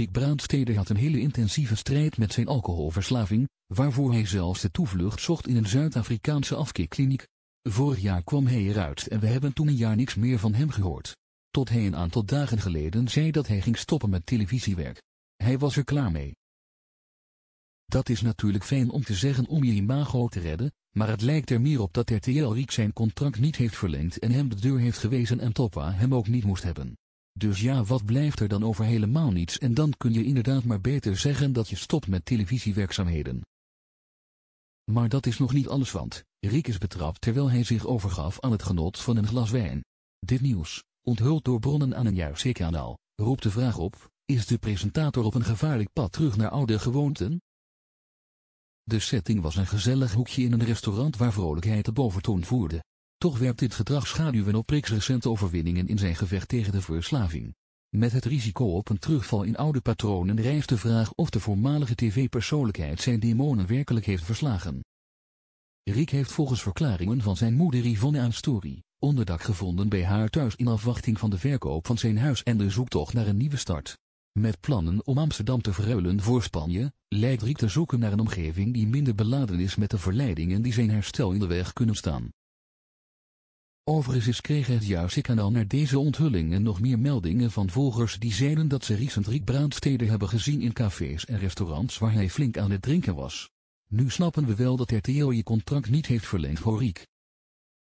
Hendrik Braadstede had een hele intensieve strijd met zijn alcoholverslaving, waarvoor hij zelfs de toevlucht zocht in een Zuid-Afrikaanse afkeerkliniek. Vorig jaar kwam hij eruit en we hebben toen een jaar niks meer van hem gehoord. Tot hij een aantal dagen geleden zei dat hij ging stoppen met televisiewerk. Hij was er klaar mee. Dat is natuurlijk fijn om te zeggen om je imago te redden, maar het lijkt er meer op dat RTL Riek zijn contract niet heeft verlengd en hem de deur heeft gewezen en Topa hem ook niet moest hebben. Dus ja wat blijft er dan over helemaal niets en dan kun je inderdaad maar beter zeggen dat je stopt met televisiewerkzaamheden. Maar dat is nog niet alles want, Rick is betrapt terwijl hij zich overgaf aan het genot van een glas wijn. Dit nieuws, onthuld door bronnen aan een juiste kanaal roept de vraag op, is de presentator op een gevaarlijk pad terug naar oude gewoonten? De setting was een gezellig hoekje in een restaurant waar vrolijkheid de boventoon voerde. Toch werpt dit gedrag schaduwen op Rik's recente overwinningen in zijn gevecht tegen de verslaving. Met het risico op een terugval in oude patronen rijst de vraag of de voormalige tv-persoonlijkheid zijn demonen werkelijk heeft verslagen. Rick heeft volgens verklaringen van zijn moeder Yvonne aan Story onderdak gevonden bij haar thuis in afwachting van de verkoop van zijn huis en de zoektocht naar een nieuwe start. Met plannen om Amsterdam te verruilen voor Spanje, lijkt Rick te zoeken naar een omgeving die minder beladen is met de verleidingen die zijn herstel in de weg kunnen staan. Overigens kregen het juist ik en naar deze onthullingen nog meer meldingen van volgers die zeiden dat ze recent Riek Braadstede hebben gezien in cafés en restaurants waar hij flink aan het drinken was. Nu snappen we wel dat RTL je contract niet heeft verlengd voor Riek.